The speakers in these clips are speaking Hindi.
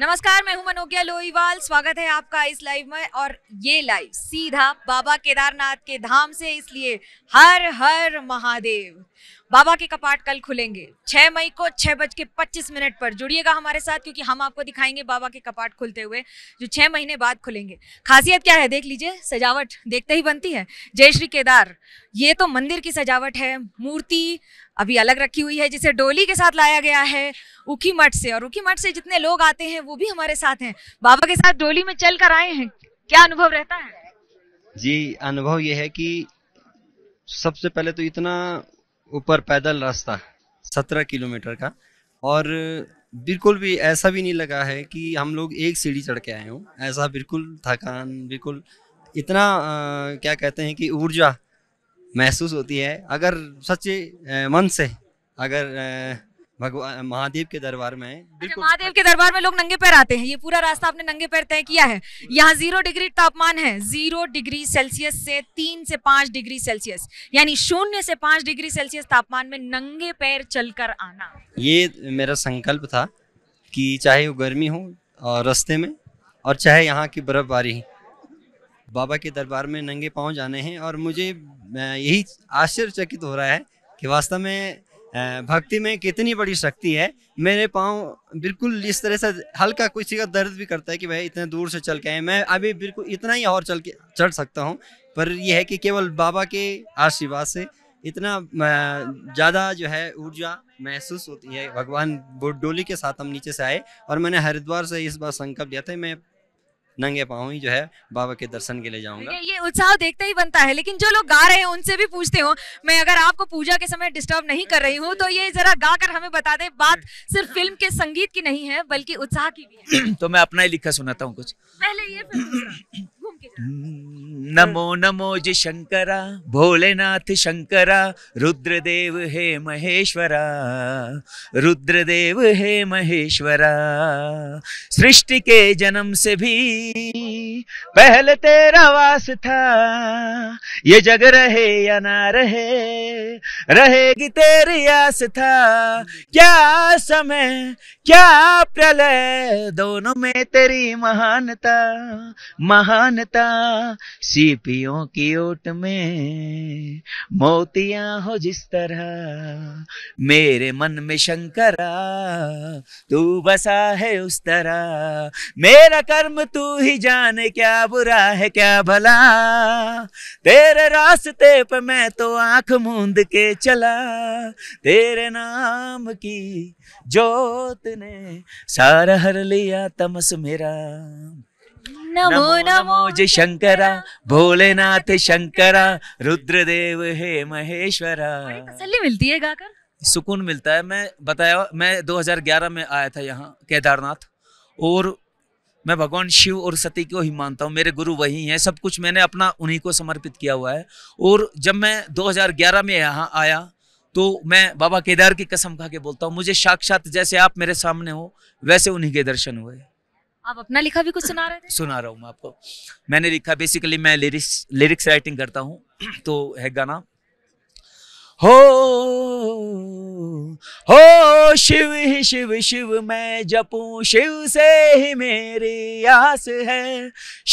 नमस्कार मैं हूं मनोज्ञा लोईवाल स्वागत है आपका इस लाइव में और ये लाइव सीधा बाबा केदारनाथ के धाम से इसलिए हर हर महादेव बाबा के कपाट कल खुलेंगे 6 मई को छह बज के पच्चीस मिनट पर जुड़िएगा हमारे साथ क्योंकि हम आपको दिखाएंगे बाबा के कपाट खुलते हुए जो छः महीने बाद खुलेंगे खासियत क्या है देख लीजिए सजावट देखते ही बनती है जय श्री केदार ये तो मंदिर की सजावट है मूर्ति अभी अलग रखी हुई है जिसे डोली के साथ लाया गया है उखी मठ से और उखी मठ से जितने लोग आते हैं वो भी हमारे साथ हैं बाबा के साथ डोली में चल आए हैं क्या अनुभव रहता है जी अनुभव ये है कि सबसे पहले तो इतना ऊपर पैदल रास्ता सत्रह किलोमीटर का और बिल्कुल भी ऐसा भी नहीं लगा है कि हम लोग एक सीढ़ी चढ़ के आए हों ऐसा बिल्कुल थकान बिल्कुल इतना आ, क्या कहते हैं कि ऊर्जा महसूस होती है अगर सच्चे मन से अगर आ, भगवान महादेव के दरबार में है अच्छा, महादेव के दरबार में लोग नंगे पैर आते हैं ये पूरा रास्ता आपने नंगे पैर तय किया है यहाँ जीरो डिग्री तापमान है जीरो डिग्री सेल्सियस से तीन से पांच डिग्री सेल्सियस यानी शून्य से पांच डिग्री सेल्सियस तापमान में नंगे पैर चलकर आना ये मेरा संकल्प था कि चाहे वो गर्मी हो और रस्ते में और चाहे यहाँ की बर्फबारी बाबा के दरबार में नंगे पाँव जाने हैं और मुझे यही आश्चर्यचकित हो रहा है कि वास्तव में भक्ति में कितनी बड़ी शक्ति है मेरे पाँव बिल्कुल इस तरह से हल्का किसी का दर्द भी करता है कि भाई इतने दूर से चल के आए मैं अभी बिल्कुल इतना ही और चल के चढ़ सकता हूँ पर यह है कि केवल बाबा के आशीर्वाद से इतना ज़्यादा जो है ऊर्जा महसूस होती है भगवान डोली के साथ हम नीचे से आए और मैंने हरिद्वार से इस बार संकल्प लिया था मैं नंगे पाँव ही जो है बाबा के दर्शन के लिए जाऊंगा ये उत्साह देखते ही बनता है लेकिन जो लोग गा रहे हैं उनसे भी पूछते हो मैं अगर आपको पूजा के समय डिस्टर्ब नहीं कर रही हूँ तो ये जरा गा कर हमें बता दे बात सिर्फ फिल्म के संगीत की नहीं है बल्कि उत्साह की भी है तो मैं अपना ही लिखा सुनाता हूँ कुछ पहले ये हम्म, नमो नमो जी शंकरा भोलेनाथ शंकरा रुद्रदेव हे महेश्वरा रुद्रदेव हे महेश्वरा सृष्टि के जन्म से भी पहले तेरा वास था ये जग रहे या ना रहे रहेगी तेरी आस्था क्या समय क्या प्रलय दोनों में तेरी महानता महानता सीपियों की ओट में मोतिया हो जिस तरह मेरे मन में शंकरा तू बसा है उस तरह मेरा कर्म तू ही जाने क्या बुरा है क्या भला तेरे तेरे रास्ते पे मैं तो आंख मूंद के चला तेरे नाम की जोत ने सारा हर लिया तमस मेरा नमो नमो जय शंकरा भोलेनाथ शंकरा रुद्रदेव हे महेश्वरा तसल्ली मिलती है गाकर सुकून मिलता है मैं बताया मैं 2011 में आया था यहाँ केदारनाथ और मैं भगवान शिव और सती को ही मानता हूँ मेरे गुरु वही हैं सब कुछ मैंने अपना उन्हीं को समर्पित किया हुआ है और जब मैं 2011 में यहाँ आया तो मैं बाबा केदार की कसम खा के बोलता हूँ मुझे साक्षात जैसे आप मेरे सामने हो वैसे उन्हीं के दर्शन हुए आप अपना लिखा भी कुछ सुना रहे थे? सुना रहा हूँ मैं आपको मैंने लिखा बेसिकली मैं लिरिक्स लिरिक्स राइटिंग करता हूँ तो है गाना हो हो शिव ही शिव शिव मैं जपूं शिव से ही मेरी आस है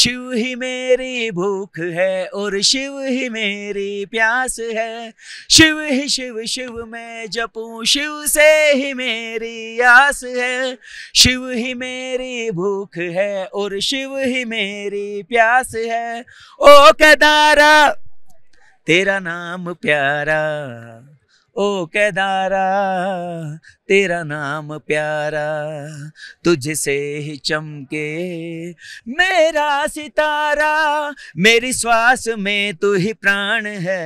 शिव ही मेरी भूख है और शिव ही मेरी प्यास है शिव ही शिव शिव मैं जपूं शिव से ही मेरी आस है शिव ही मेरी भूख है और शिव ही मेरी प्यास है ओ कदारा तेरा नाम प्यारा ओ केदारा तेरा नाम प्यारा तुझसे ही चमके मेरा सितारा मेरी श्वास में तू ही प्राण है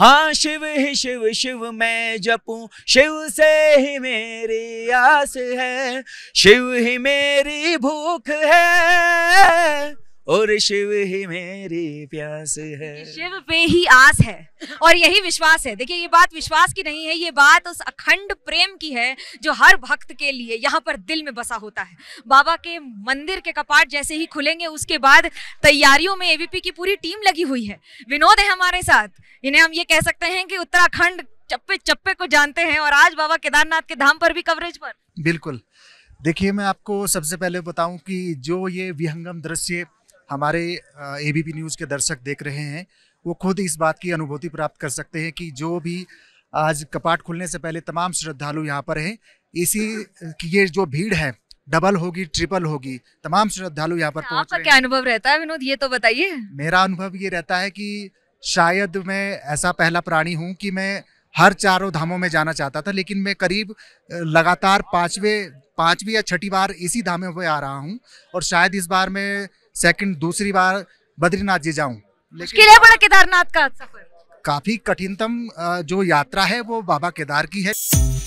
हाँ शिव ही शिव शिव मैं जपूं शिव से ही मेरी आस है शिव ही मेरी भूख है और शिव ही मेरी प्यास है शिव पे ही आस है और यही विश्वास है देखिए ये बात विश्वास की नहीं है ये बात उस अखंड प्रेम की है जो हर भक्त के लिए यहाँ पर दिल में बसा होता है बाबा के मंदिर के कपाट जैसे ही खुलेंगे उसके बाद तैयारियों में एवीपी की पूरी टीम लगी हुई है विनोद है हमारे साथ इन्हें हम ये कह सकते हैं कि उत्तराखंड चप्पे चप्पे को जानते हैं और आज बाबा केदारनाथ के धाम पर भी कवरेज पर बिल्कुल देखिए मैं आपको सबसे पहले बताऊं कि जो ये विहंगम दृश्य हमारे पी न्यूज़ के दर्शक देख रहे हैं वो खुद इस बात की अनुभूति प्राप्त कर सकते हैं कि जो भी आज कपाट खुलने से पहले तमाम श्रद्धालु यहाँ पर हैं इसी की ये जो भीड़ है डबल होगी ट्रिपल होगी तमाम श्रद्धालु यहाँ पर अच्छा, पहुंच क्या अनुभव रहता है विनोद ये तो बताइए मेरा अनुभव ये रहता है कि शायद मैं ऐसा पहला प्राणी हूँ कि मैं हर चारों धामों में जाना चाहता था लेकिन मैं करीब लगातार पाँचवें पाँचवीं या छठी बार इसी धामों में आ रहा हूँ और शायद इस बार मैं सेकंड दूसरी बार बद्रीनाथ जी जाऊँ बड़ा केदारनाथ का सफर काफी कठिनतम जो यात्रा है वो बाबा केदार की है